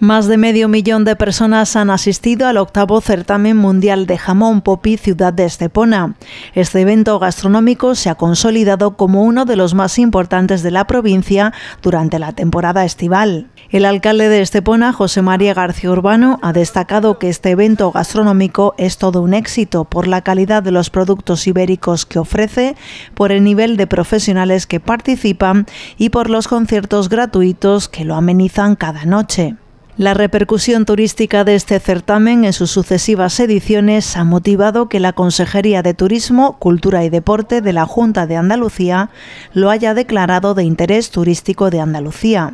Más de medio millón de personas han asistido al octavo certamen mundial de jamón Popi Ciudad de Estepona. Este evento gastronómico se ha consolidado como uno de los más importantes de la provincia durante la temporada estival. El alcalde de Estepona, José María García Urbano, ha destacado que este evento gastronómico es todo un éxito por la calidad de los productos ibéricos que ofrece, por el nivel de profesionales que participan y por los conciertos gratuitos que lo amenizan cada noche. La repercusión turística de este certamen en sus sucesivas ediciones ha motivado que la Consejería de Turismo, Cultura y Deporte de la Junta de Andalucía lo haya declarado de interés turístico de Andalucía.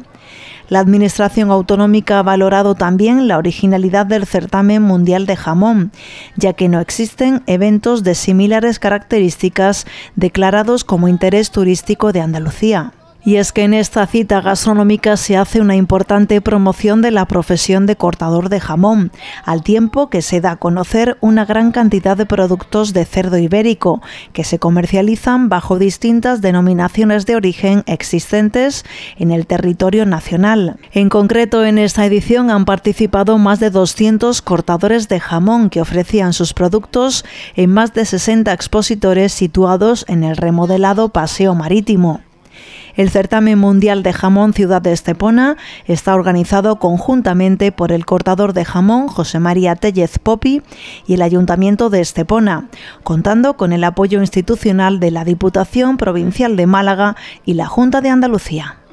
La Administración Autonómica ha valorado también la originalidad del certamen mundial de jamón, ya que no existen eventos de similares características declarados como interés turístico de Andalucía. Y es que en esta cita gastronómica se hace una importante promoción de la profesión de cortador de jamón, al tiempo que se da a conocer una gran cantidad de productos de cerdo ibérico, que se comercializan bajo distintas denominaciones de origen existentes en el territorio nacional. En concreto, en esta edición han participado más de 200 cortadores de jamón que ofrecían sus productos en más de 60 expositores situados en el remodelado Paseo Marítimo. El certamen mundial de jamón Ciudad de Estepona está organizado conjuntamente por el cortador de jamón José María Tellez Popi y el Ayuntamiento de Estepona, contando con el apoyo institucional de la Diputación Provincial de Málaga y la Junta de Andalucía.